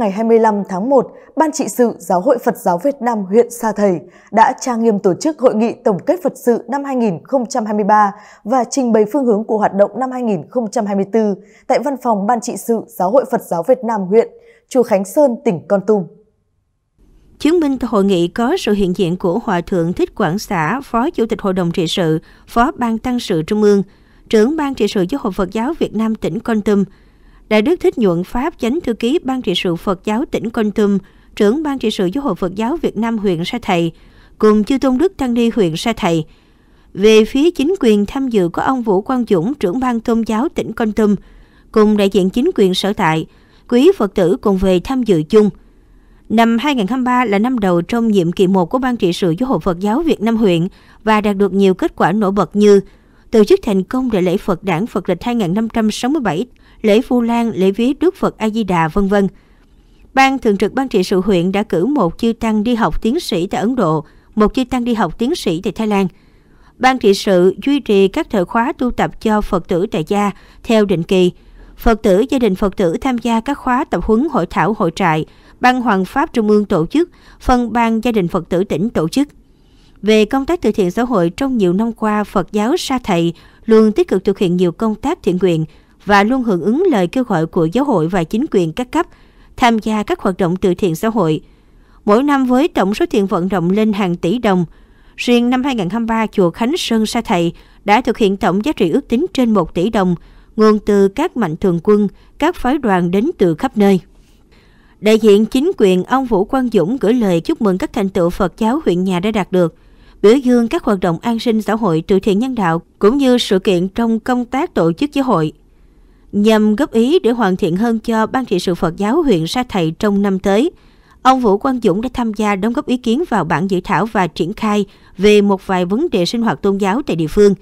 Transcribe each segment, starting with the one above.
Ngày 25 tháng 1, Ban trị sự Giáo hội Phật giáo Việt Nam huyện Sa Thầy đã trang nghiêm tổ chức hội nghị tổng kết Phật sự năm 2023 và trình bày phương hướng của hoạt động năm 2024 tại văn phòng Ban trị sự Giáo hội Phật giáo Việt Nam huyện, chùa Khánh Sơn, tỉnh Con Tum. Chứng minh hội nghị có sự hiện diện của Hòa Thượng Thích Quảng Xã, Phó Chủ tịch Hội đồng trị sự, Phó Ban Tăng sự Trung ương, trưởng Ban trị sự Giáo hội Phật giáo Việt Nam tỉnh Con Tum – Đại đức Thích Nhuận Pháp, chánh thư ký Ban trị sự Phật giáo tỉnh con Tum, trưởng Ban trị sự Giáo hội Phật giáo Việt Nam huyện Sa Thầy, cùng chư tôn đức tăng ni huyện Sa Thầy. Về phía chính quyền tham dự có ông Vũ Quang Dũng, trưởng ban tôn giáo tỉnh con Tum, cùng đại diện chính quyền sở tại, quý Phật tử cùng về tham dự chung. Năm 2023 là năm đầu trong nhiệm kỳ 1 của Ban trị sự Giáo hội Phật giáo Việt Nam huyện và đạt được nhiều kết quả nổi bật như từ chức thành công đại lễ Phật đảng Phật lịch 2567, lễ Vu Lan, lễ vía Đức Phật A Di Đà vân vân. Ban thường trực ban trị sự huyện đã cử một chư tăng đi học tiến sĩ tại Ấn Độ, một chư tăng đi học tiến sĩ tại Thái Lan. Ban trị sự duy trì các thời khóa tu tập cho Phật tử tại gia theo định kỳ. Phật tử gia đình Phật tử tham gia các khóa tập huấn hội thảo hội trại, Ban Hoàng Pháp Trung ương tổ chức, phân ban gia đình Phật tử tỉnh tổ chức. Về công tác từ thiện xã hội trong nhiều năm qua, Phật giáo Sa Thầy luôn tích cực thực hiện nhiều công tác thiện nguyện và luôn hưởng ứng lời kêu gọi của giáo hội và chính quyền các cấp tham gia các hoạt động từ thiện xã hội. Mỗi năm với tổng số tiền vận động lên hàng tỷ đồng, riêng năm 2023 chùa Khánh Sơn Sa Thầy đã thực hiện tổng giá trị ước tính trên 1 tỷ đồng, nguồn từ các mạnh thường quân, các phái đoàn đến từ khắp nơi. Đại diện chính quyền ông Vũ Quang Dũng gửi lời chúc mừng các thành tựu Phật giáo huyện nhà đã đạt được – biểu dương các hoạt động an sinh xã hội từ thiện nhân đạo cũng như sự kiện trong công tác tổ chức giáo hội nhằm góp ý để hoàn thiện hơn cho Ban trị sự Phật giáo huyện Sa Thầy trong năm tới. Ông Vũ Quang Dũng đã tham gia đóng góp ý kiến vào bản dự thảo và triển khai về một vài vấn đề sinh hoạt tôn giáo tại địa phương.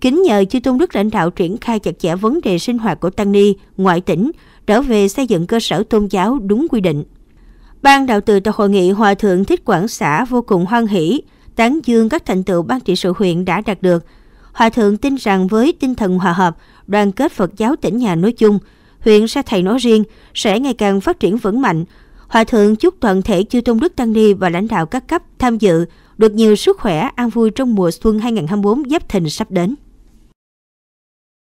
Kính nhờ chư Tôn Đức lãnh đạo triển khai chặt chẽ vấn đề sinh hoạt của Tăng Ni, ngoại tỉnh, trở về xây dựng cơ sở tôn giáo đúng quy định. Ban đạo từ tại hội nghị Hòa Thượng Thích Quảng xã vô cùng hoan hỷ, tán dương các thành tựu ban trị sự huyện đã đạt được. Hòa thượng tin rằng với tinh thần hòa hợp, đoàn kết Phật giáo tỉnh nhà nói chung, huyện Sa Thầy nói riêng sẽ ngày càng phát triển vững mạnh. Hòa thượng chúc toàn thể chư tôn đức tăng ni và lãnh đạo các cấp tham dự được nhiều sức khỏe, an vui trong mùa xuân 2024 Giáp thình sắp đến.